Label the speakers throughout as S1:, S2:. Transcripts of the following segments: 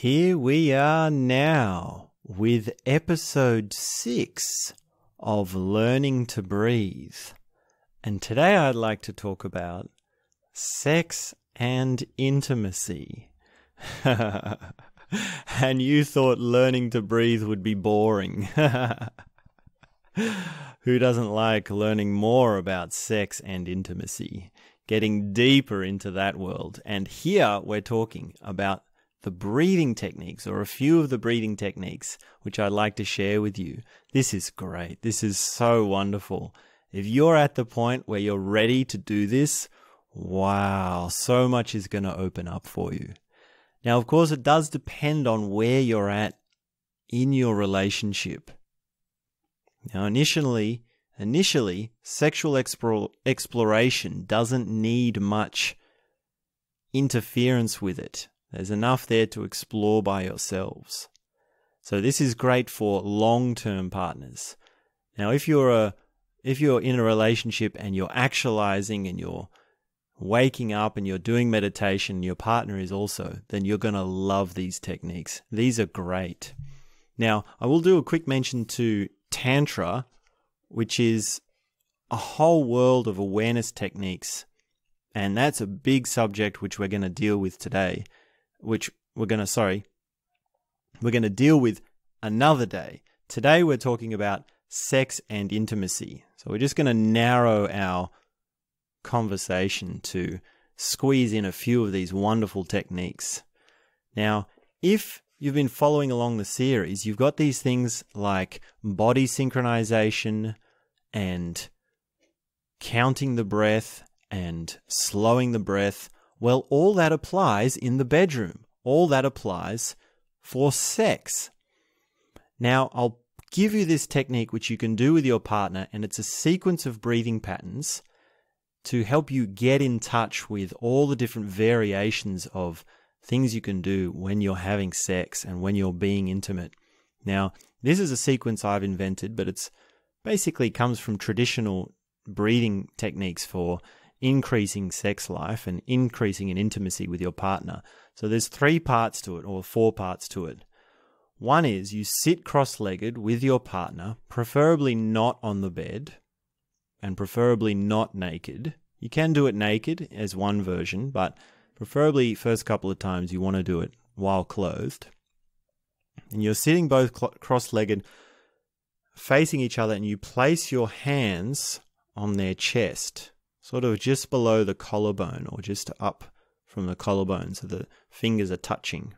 S1: Here we are now with episode six of Learning to Breathe. And today I'd like to talk about sex and intimacy. and you thought learning to breathe would be boring. Who doesn't like learning more about sex and intimacy? Getting deeper into that world. And here we're talking about the breathing techniques or a few of the breathing techniques, which I'd like to share with you. This is great. This is so wonderful. If you're at the point where you're ready to do this, wow, so much is going to open up for you. Now, of course, it does depend on where you're at in your relationship. Now, initially, initially, sexual explore, exploration doesn't need much interference with it. There's enough there to explore by yourselves. So this is great for long-term partners. Now, if you're a if you're in a relationship and you're actualizing and you're waking up and you're doing meditation, your partner is also, then you're going to love these techniques. These are great. Now, I will do a quick mention to Tantra, which is a whole world of awareness techniques. And that's a big subject which we're going to deal with today which we're going to, sorry, we're going to deal with another day. Today we're talking about sex and intimacy. So we're just going to narrow our conversation to squeeze in a few of these wonderful techniques. Now, if you've been following along the series, you've got these things like body synchronization and counting the breath and slowing the breath well, all that applies in the bedroom. All that applies for sex. Now, I'll give you this technique which you can do with your partner, and it's a sequence of breathing patterns to help you get in touch with all the different variations of things you can do when you're having sex and when you're being intimate. Now, this is a sequence I've invented, but it's basically comes from traditional breathing techniques for increasing sex life and increasing in intimacy with your partner. So there's three parts to it, or four parts to it. One is you sit cross legged with your partner, preferably not on the bed, and preferably not naked. You can do it naked as one version, but preferably first couple of times you want to do it while clothed. And you're sitting both cross legged, facing each other, and you place your hands on their chest sort of just below the collarbone or just up from the collarbone. So the fingers are touching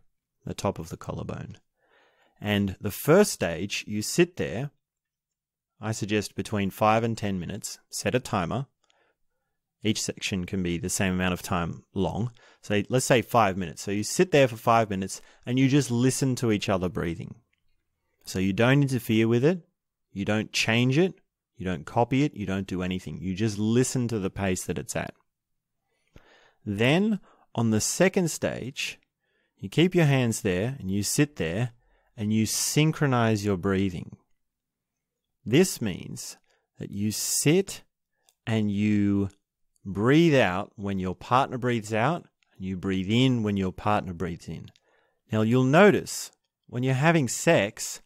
S1: the top of the collarbone. And the first stage, you sit there, I suggest between 5 and 10 minutes, set a timer. Each section can be the same amount of time long. So let's say 5 minutes. So you sit there for 5 minutes and you just listen to each other breathing. So you don't interfere with it, you don't change it, you don't copy it, you don't do anything. You just listen to the pace that it's at. Then on the second stage, you keep your hands there and you sit there and you synchronize your breathing. This means that you sit and you breathe out when your partner breathes out and you breathe in when your partner breathes in. Now you'll notice when you're having sex,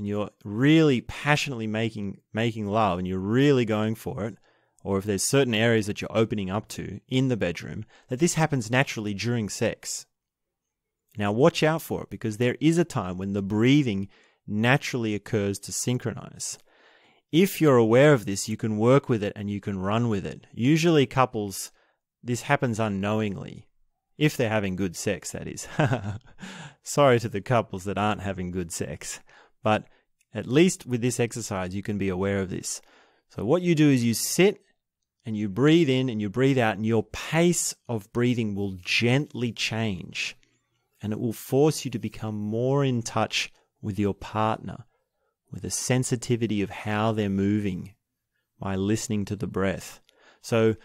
S1: and you're really passionately making making love and you're really going for it, or if there's certain areas that you're opening up to in the bedroom, that this happens naturally during sex. Now watch out for it because there is a time when the breathing naturally occurs to synchronize. If you're aware of this, you can work with it and you can run with it. Usually couples this happens unknowingly. If they're having good sex, that is. Sorry to the couples that aren't having good sex. But at least with this exercise, you can be aware of this. So what you do is you sit and you breathe in and you breathe out, and your pace of breathing will gently change. And it will force you to become more in touch with your partner, with a sensitivity of how they're moving by listening to the breath. So,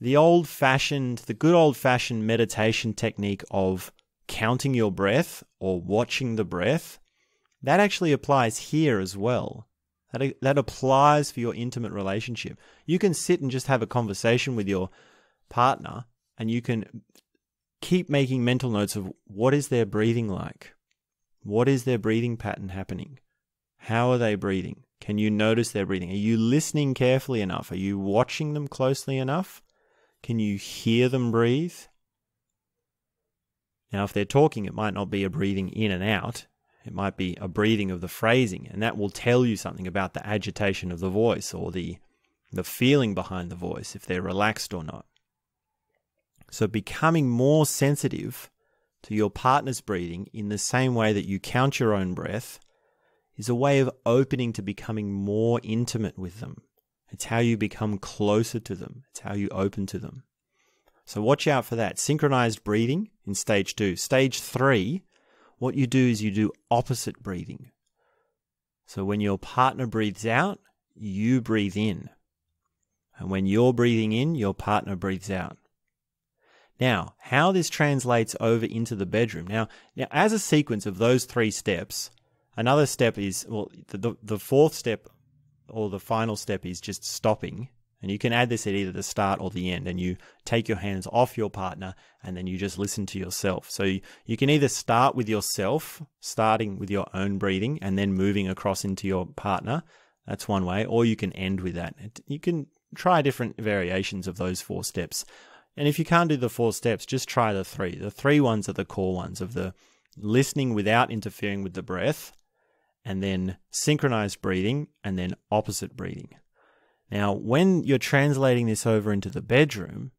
S1: the old fashioned, the good old fashioned meditation technique of counting your breath or watching the breath that actually applies here as well. That, that applies for your intimate relationship. You can sit and just have a conversation with your partner and you can keep making mental notes of what is their breathing like? What is their breathing pattern happening? How are they breathing? Can you notice their breathing? Are you listening carefully enough? Are you watching them closely enough? Can you hear them breathe? Now, if they're talking, it might not be a breathing in and out. It might be a breathing of the phrasing, and that will tell you something about the agitation of the voice or the, the feeling behind the voice, if they're relaxed or not. So, becoming more sensitive to your partner's breathing in the same way that you count your own breath is a way of opening to becoming more intimate with them. It's how you become closer to them, it's how you open to them. So, watch out for that. Synchronized breathing in stage two. Stage three what you do is you do opposite breathing. So when your partner breathes out, you breathe in. And when you're breathing in, your partner breathes out. Now, how this translates over into the bedroom. Now, now as a sequence of those three steps, another step is well, the, the, the fourth step or the final step is just stopping. And you can add this at either the start or the end, and you take your hands off your partner and then you just listen to yourself. So you, you can either start with yourself, starting with your own breathing and then moving across into your partner. That's one way, or you can end with that. You can try different variations of those four steps. And if you can't do the four steps, just try the three. The three ones are the core ones of the listening without interfering with the breath, and then synchronized breathing, and then opposite breathing. Now, when you're translating this over into the bedroom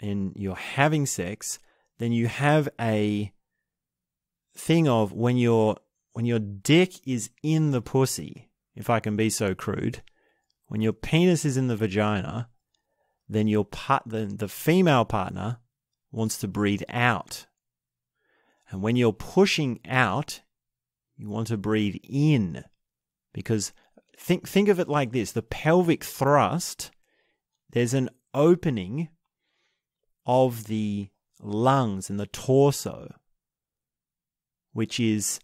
S1: and you're having sex, then you have a thing of when your when your dick is in the pussy, if I can be so crude, when your penis is in the vagina, then your part then the female partner wants to breathe out. And when you're pushing out, you want to breathe in because think think of it like this: the pelvic thrust. There's an opening of the lungs and the torso, which is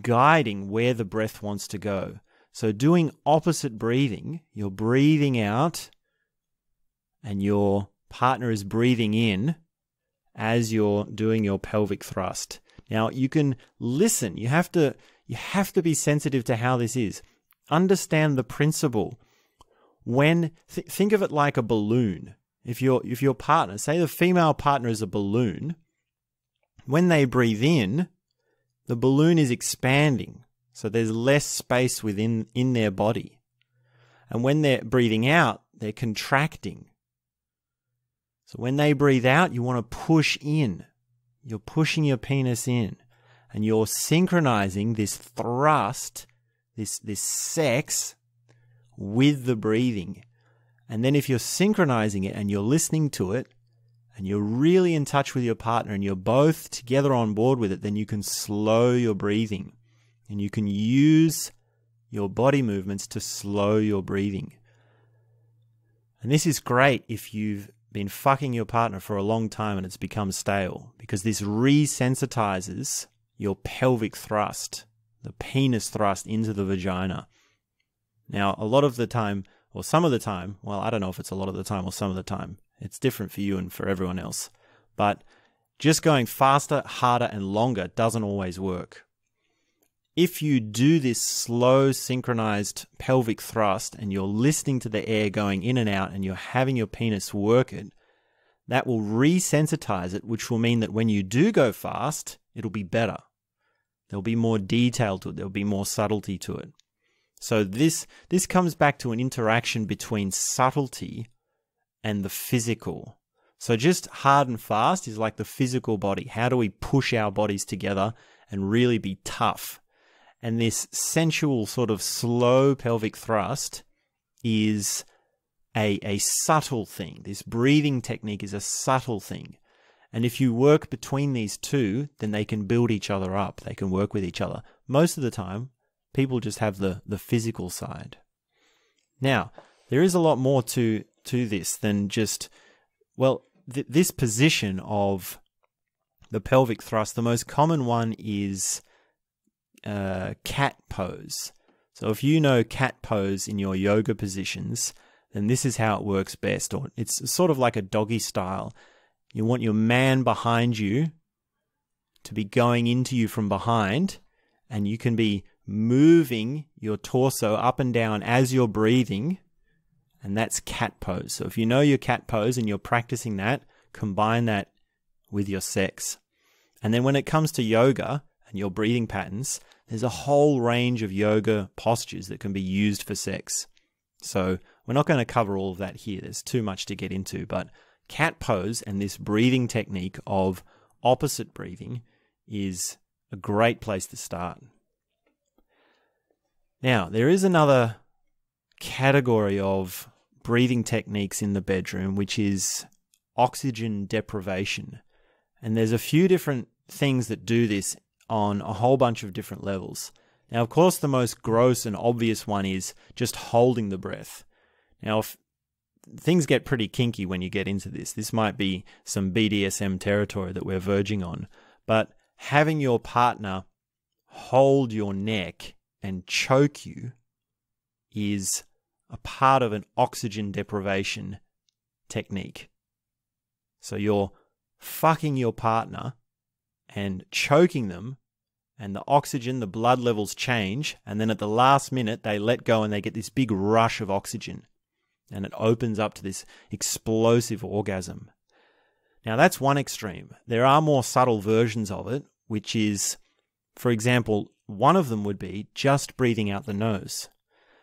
S1: guiding where the breath wants to go. So, doing opposite breathing, you're breathing out and your partner is breathing in as you're doing your pelvic thrust. Now, you can listen, you have to you have to be sensitive to how this is. Understand the principle. When th think of it like a balloon. If your if your partner, say the female partner is a balloon, when they breathe in, the balloon is expanding. So there's less space within in their body. And when they're breathing out, they're contracting. So when they breathe out, you want to push in. You're pushing your penis in and you're synchronizing this thrust, this, this sex, with the breathing. And then if you're synchronizing it and you're listening to it, and you're really in touch with your partner and you're both together on board with it, then you can slow your breathing and you can use your body movements to slow your breathing. And this is great if you've been fucking your partner for a long time and it's become stale because this resensitizes your pelvic thrust, the penis thrust into the vagina. Now, a lot of the time, or some of the time, well, I don't know if it's a lot of the time or some of the time, it's different for you and for everyone else, but just going faster, harder, and longer doesn't always work. If you do this slow, synchronized pelvic thrust and you're listening to the air going in and out and you're having your penis work it, that will resensitize it, which will mean that when you do go fast, it'll be better. There'll be more detail to it. There'll be more subtlety to it. So this this comes back to an interaction between subtlety and the physical. So just hard and fast is like the physical body. How do we push our bodies together and really be tough? And this sensual sort of slow pelvic thrust is a, a subtle thing. This breathing technique is a subtle thing. And if you work between these two, then they can build each other up. They can work with each other. Most of the time, people just have the, the physical side. Now, there is a lot more to, to this than just, well, th this position of the pelvic thrust, the most common one is uh, cat pose. So if you know cat pose in your yoga positions, then this is how it works best, or it's sort of like a doggy style you want your man behind you to be going into you from behind, and you can be moving your torso up and down as you're breathing. And that's cat pose. So if you know your cat pose and you're practicing that, combine that with your sex. And then when it comes to yoga and your breathing patterns, there's a whole range of yoga postures that can be used for sex. So we're not going to cover all of that here. There's too much to get into, but cat pose and this breathing technique of opposite breathing is a great place to start. Now, there is another category of breathing techniques in the bedroom, which is oxygen deprivation. And there's a few different things that do this on a whole bunch of different levels. Now, of course, the most gross and obvious one is just holding the breath. Now, if things get pretty kinky when you get into this. This might be some BDSM territory that we're verging on, but having your partner hold your neck and choke you is a part of an oxygen deprivation technique. So you're fucking your partner and choking them, and the oxygen, the blood levels change, and then at the last minute they let go and they get this big rush of oxygen and it opens up to this explosive orgasm. Now, that's one extreme. There are more subtle versions of it, which is, for example, one of them would be just breathing out the nose.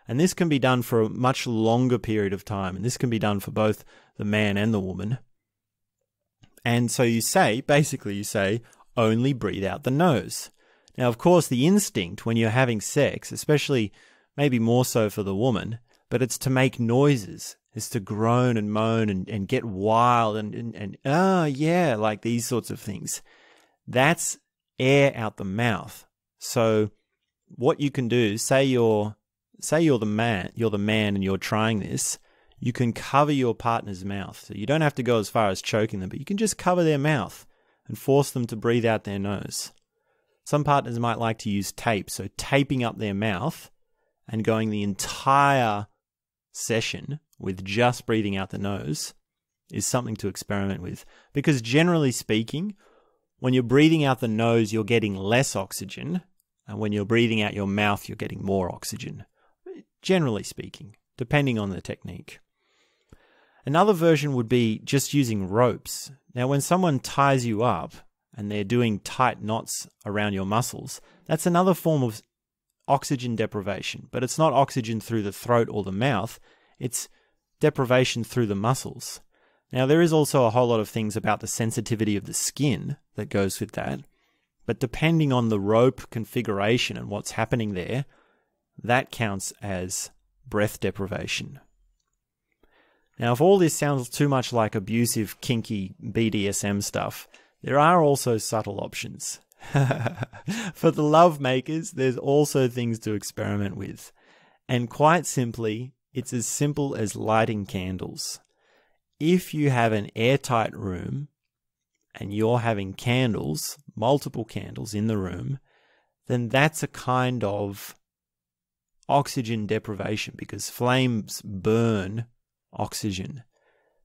S1: And this can be done for a much longer period of time. And this can be done for both the man and the woman. And so you say, basically, you say, only breathe out the nose. Now, of course, the instinct when you're having sex, especially maybe more so for the woman, but it's to make noises is to groan and moan and, and get wild and, and, and oh yeah like these sorts of things that's air out the mouth so what you can do say you're say you're the man you're the man and you're trying this you can cover your partner's mouth so you don't have to go as far as choking them but you can just cover their mouth and force them to breathe out their nose some partners might like to use tape so taping up their mouth and going the entire session with just breathing out the nose is something to experiment with. Because generally speaking, when you're breathing out the nose, you're getting less oxygen. And when you're breathing out your mouth, you're getting more oxygen. Generally speaking, depending on the technique. Another version would be just using ropes. Now, when someone ties you up and they're doing tight knots around your muscles, that's another form of oxygen deprivation, but it's not oxygen through the throat or the mouth, it's deprivation through the muscles. Now, there is also a whole lot of things about the sensitivity of the skin that goes with that, but depending on the rope configuration and what's happening there, that counts as breath deprivation. Now, if all this sounds too much like abusive, kinky BDSM stuff, there are also subtle options. For the love makers, there's also things to experiment with. And quite simply, it's as simple as lighting candles. If you have an airtight room and you're having candles, multiple candles in the room, then that's a kind of oxygen deprivation because flames burn oxygen.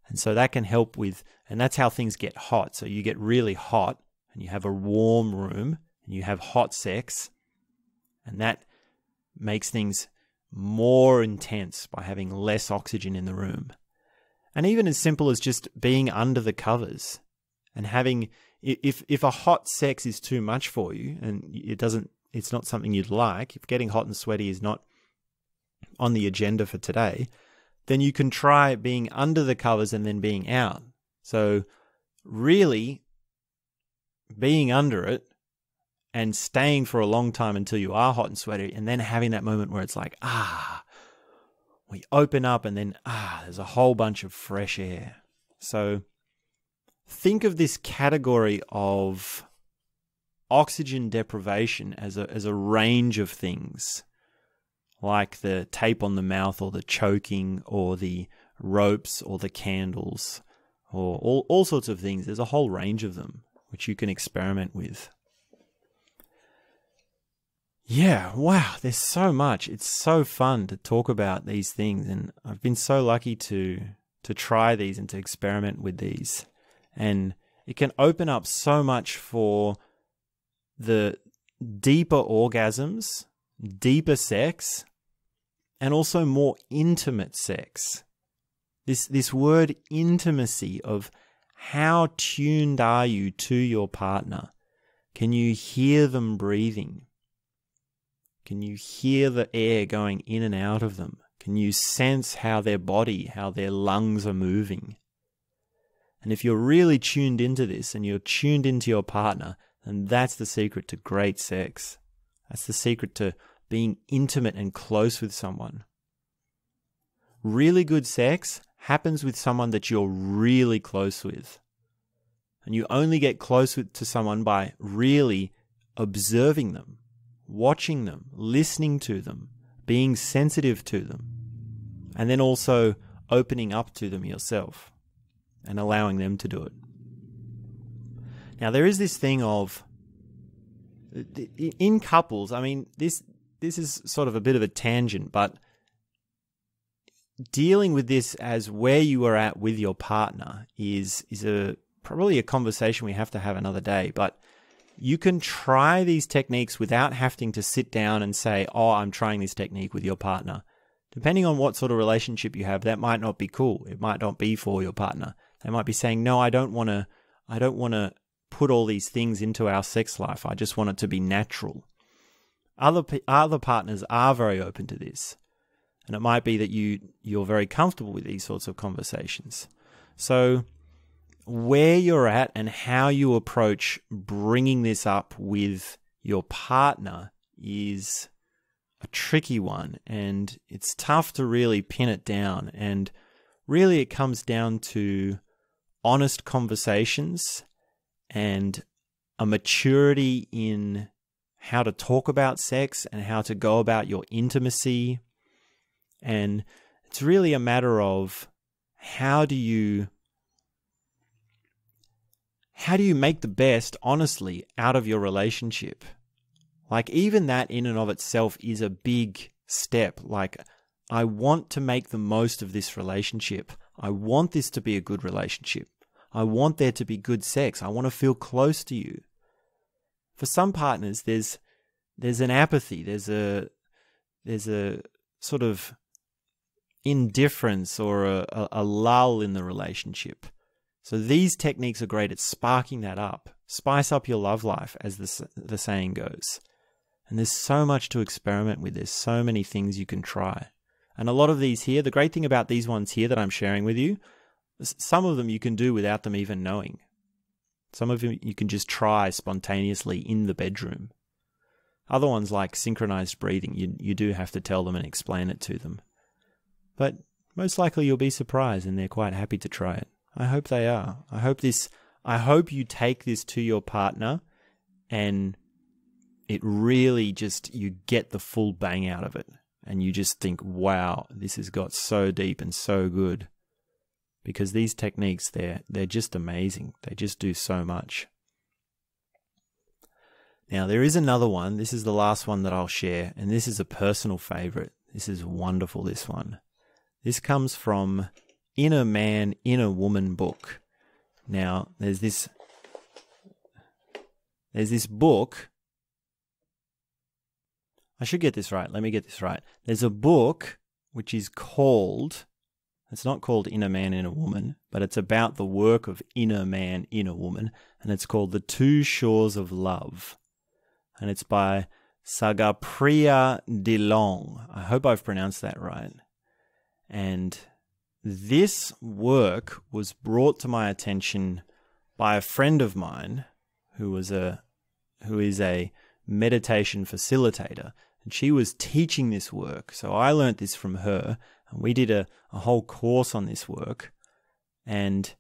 S1: And so that can help with, and that's how things get hot. So you get really hot and you have a warm room and you have hot sex, and that makes things more intense by having less oxygen in the room. And even as simple as just being under the covers and having if if a hot sex is too much for you and it doesn't it's not something you'd like, if getting hot and sweaty is not on the agenda for today, then you can try being under the covers and then being out. So really being under it and staying for a long time until you are hot and sweaty, and then having that moment where it's like, ah, we open up, and then, ah, there's a whole bunch of fresh air. So think of this category of oxygen deprivation as a, as a range of things like the tape on the mouth or the choking or the ropes or the candles or all, all sorts of things. There's a whole range of them which you can experiment with. Yeah, wow, there's so much. It's so fun to talk about these things and I've been so lucky to to try these and to experiment with these. And it can open up so much for the deeper orgasms, deeper sex, and also more intimate sex. This this word intimacy of how tuned are you to your partner? Can you hear them breathing? Can you hear the air going in and out of them? Can you sense how their body, how their lungs are moving? And if you're really tuned into this and you're tuned into your partner, then that's the secret to great sex. That's the secret to being intimate and close with someone. Really good sex happens with someone that you're really close with. And you only get close with, to someone by really observing them, watching them, listening to them, being sensitive to them, and then also opening up to them yourself and allowing them to do it. Now there is this thing of uh, in couples, I mean this this is sort of a bit of a tangent, but dealing with this as where you are at with your partner is is a probably a conversation we have to have another day, but you can try these techniques without having to sit down and say, "Oh, I'm trying this technique with your partner." Depending on what sort of relationship you have, that might not be cool. It might not be for your partner. They might be saying, "No, I don't want to I don't want to put all these things into our sex life. I just want it to be natural." Other other partners are very open to this and it might be that you you're very comfortable with these sorts of conversations. So where you're at and how you approach bringing this up with your partner is a tricky one and it's tough to really pin it down and really it comes down to honest conversations and a maturity in how to talk about sex and how to go about your intimacy and it's really a matter of how do you how do you make the best honestly out of your relationship? Like even that in and of itself is a big step. Like I want to make the most of this relationship. I want this to be a good relationship. I want there to be good sex. I want to feel close to you. For some partners there's there's an apathy, there's a there's a sort of indifference or a, a, lull in the relationship. So these techniques are great at sparking that up, spice up your love life, as the, the saying goes. And there's so much to experiment with, there's so many things you can try. And a lot of these here, the great thing about these ones here that I'm sharing with you, some of them you can do without them even knowing. Some of them you can just try spontaneously in the bedroom. Other ones like synchronized breathing, you, you do have to tell them and explain it to them. But most likely you'll be surprised and they're quite happy to try it. I hope they are. I hope this I hope you take this to your partner and it really just you get the full bang out of it and you just think wow this has got so deep and so good because these techniques they're they're just amazing they just do so much now there is another one this is the last one that I'll share and this is a personal favorite this is wonderful this one this comes from Inner Man, Inner Woman book. Now, there's this there's this book. I should get this right. Let me get this right. There's a book which is called it's not called Inner Man, Inner Woman, but it's about the work of Inner Man, Inner Woman, and it's called The Two Shores of Love. And it's by Sagapriya DeLong. I hope I've pronounced that right. And this work was brought to my attention by a friend of mine who was a who is a meditation facilitator and she was teaching this work so i learnt this from her and we did a, a whole course on this work and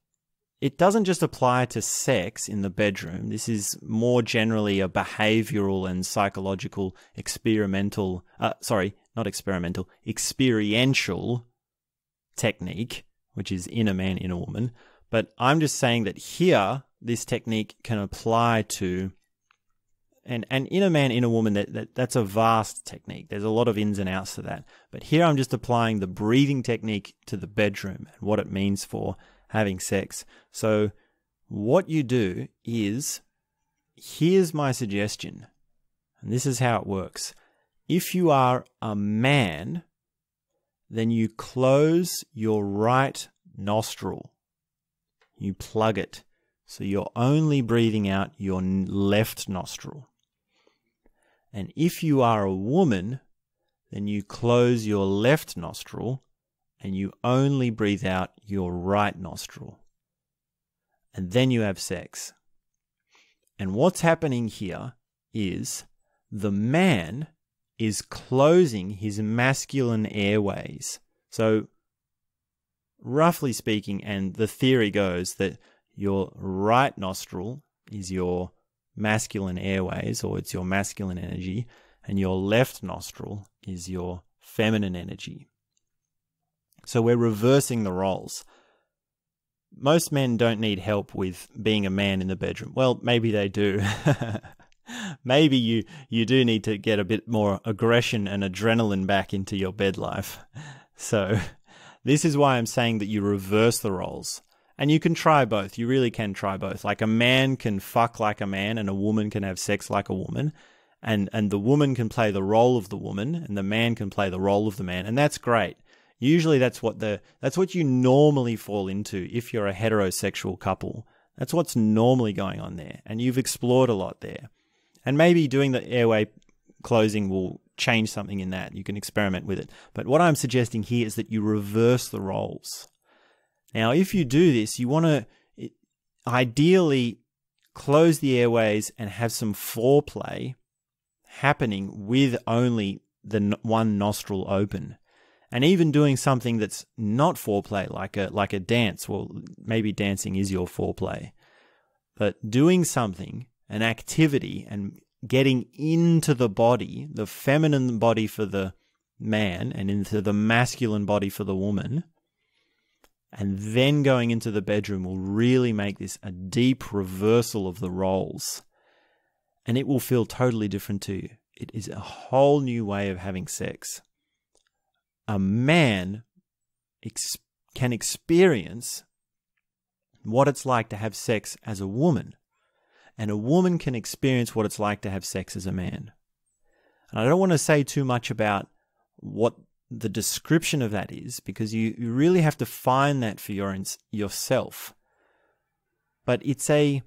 S1: it doesn't just apply to sex in the bedroom this is more generally a behavioral and psychological experimental uh, sorry not experimental experiential technique, which is inner man, inner woman. But I'm just saying that here, this technique can apply to and in inner man, inner woman. That, that that's a vast technique. There's a lot of ins and outs to that. But here, I'm just applying the breathing technique to the bedroom and what it means for having sex. So, what you do is, here's my suggestion, and this is how it works. If you are a man, then you close your right nostril. You plug it. So you're only breathing out your left nostril. And if you are a woman, then you close your left nostril and you only breathe out your right nostril. And then you have sex. And what's happening here is the man is closing his masculine airways. So, roughly speaking, and the theory goes that your right nostril is your masculine airways or it's your masculine energy, and your left nostril is your feminine energy. So, we're reversing the roles. Most men don't need help with being a man in the bedroom. Well, maybe they do. maybe you you do need to get a bit more aggression and adrenaline back into your bed life. So this is why I'm saying that you reverse the roles. And you can try both. You really can try both. Like a man can fuck like a man and a woman can have sex like a woman. And and the woman can play the role of the woman and the man can play the role of the man. And that's great. Usually that's what the that's what you normally fall into if you're a heterosexual couple. That's what's normally going on there. And you've explored a lot there. And maybe doing the airway closing will change something in that. You can experiment with it. But what I'm suggesting here is that you reverse the roles. Now, if you do this, you want to ideally close the airways and have some foreplay happening with only the one nostril open. And even doing something that's not foreplay, like a like a dance. Well, maybe dancing is your foreplay, but doing something an activity and getting into the body, the feminine body for the man and into the masculine body for the woman, and then going into the bedroom will really make this a deep reversal of the roles. And it will feel totally different to you. It is a whole new way of having sex. A man ex can experience what it's like to have sex as a woman and a woman can experience what it's like to have sex as a man. And I don't want to say too much about what the description of that is because you, you really have to find that for your, yourself. But it's a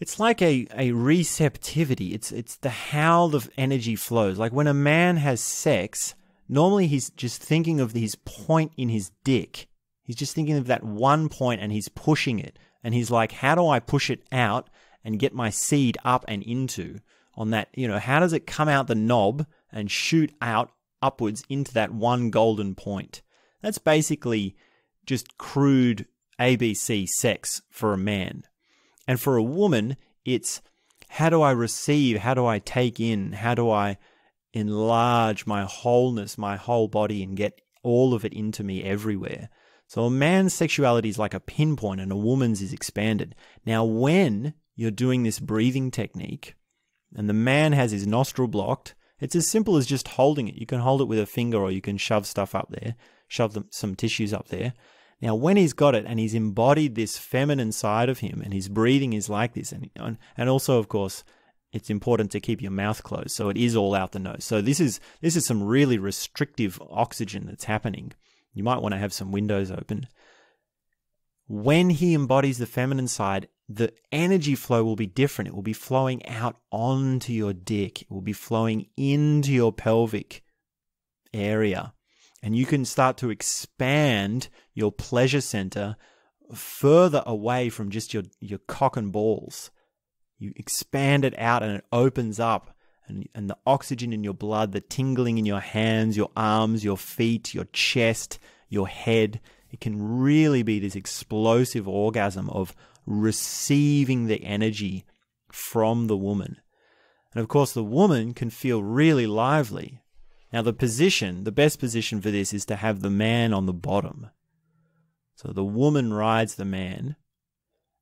S1: it's like a, a receptivity. It's it's the how the energy flows. Like when a man has sex, normally he's just thinking of his point in his dick. He's just thinking of that one point and he's pushing it. And he's like, how do I push it out and get my seed up and into on that, you know, how does it come out the knob and shoot out upwards into that one golden point? That's basically just crude ABC sex for a man. And for a woman, it's how do I receive? How do I take in? How do I enlarge my wholeness, my whole body, and get all of it into me everywhere? So a man's sexuality is like a pinpoint and a woman's is expanded. Now, when you're doing this breathing technique and the man has his nostril blocked, it's as simple as just holding it. You can hold it with a finger or you can shove stuff up there, shove them, some tissues up there. Now, when he's got it and he's embodied this feminine side of him and his breathing is like this, and, and also, of course, it's important to keep your mouth closed so it is all out the nose. So this is this is some really restrictive oxygen that's happening. You might want to have some windows open when he embodies the feminine side, the energy flow will be different. It will be flowing out onto your dick, it will be flowing into your pelvic area. And you can start to expand your pleasure center further away from just your, your cock and balls. You expand it out and it opens up. And, and the oxygen in your blood, the tingling in your hands, your arms, your feet, your chest, your head, it can really be this explosive orgasm of receiving the energy from the woman. And of course, the woman can feel really lively. Now, the position, the best position for this is to have the man on the bottom. So the woman rides the man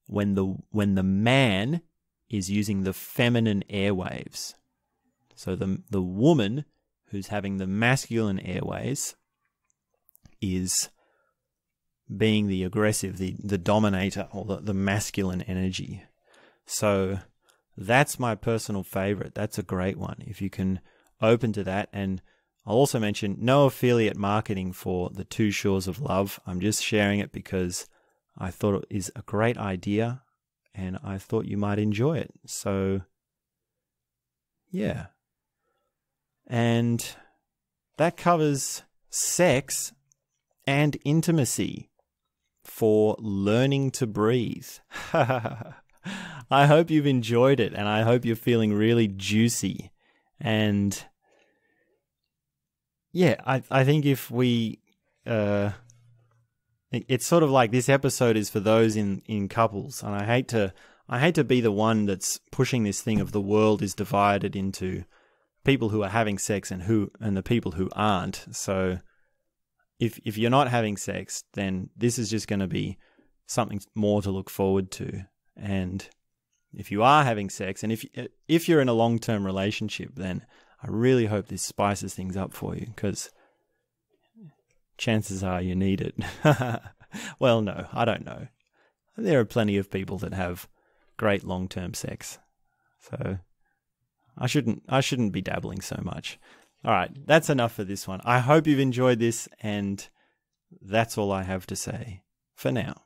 S1: when the, when the man is using the feminine airwaves. So the, the woman who's having the masculine airways is being the aggressive, the, the dominator, or the, the masculine energy. So that's my personal favorite. That's a great one. If you can open to that. And I'll also mention no affiliate marketing for the two shores of love. I'm just sharing it because I thought it is a great idea and I thought you might enjoy it. So, yeah. And that covers sex and intimacy for learning to breathe. I hope you've enjoyed it and I hope you're feeling really juicy. And yeah, I, I think if we, uh, it's sort of like this episode is for those in, in couples. And I hate to, I hate to be the one that's pushing this thing of the world is divided into people who are having sex and who, and the people who aren't. So if if you're not having sex, then this is just going to be something more to look forward to. And if you are having sex, and if if you're in a long term relationship, then I really hope this spices things up for you because chances are you need it. well, no, I don't know. There are plenty of people that have great long term sex, so I shouldn't I shouldn't be dabbling so much. All right, that's enough for this one. I hope you've enjoyed this, and that's all I have to say for now.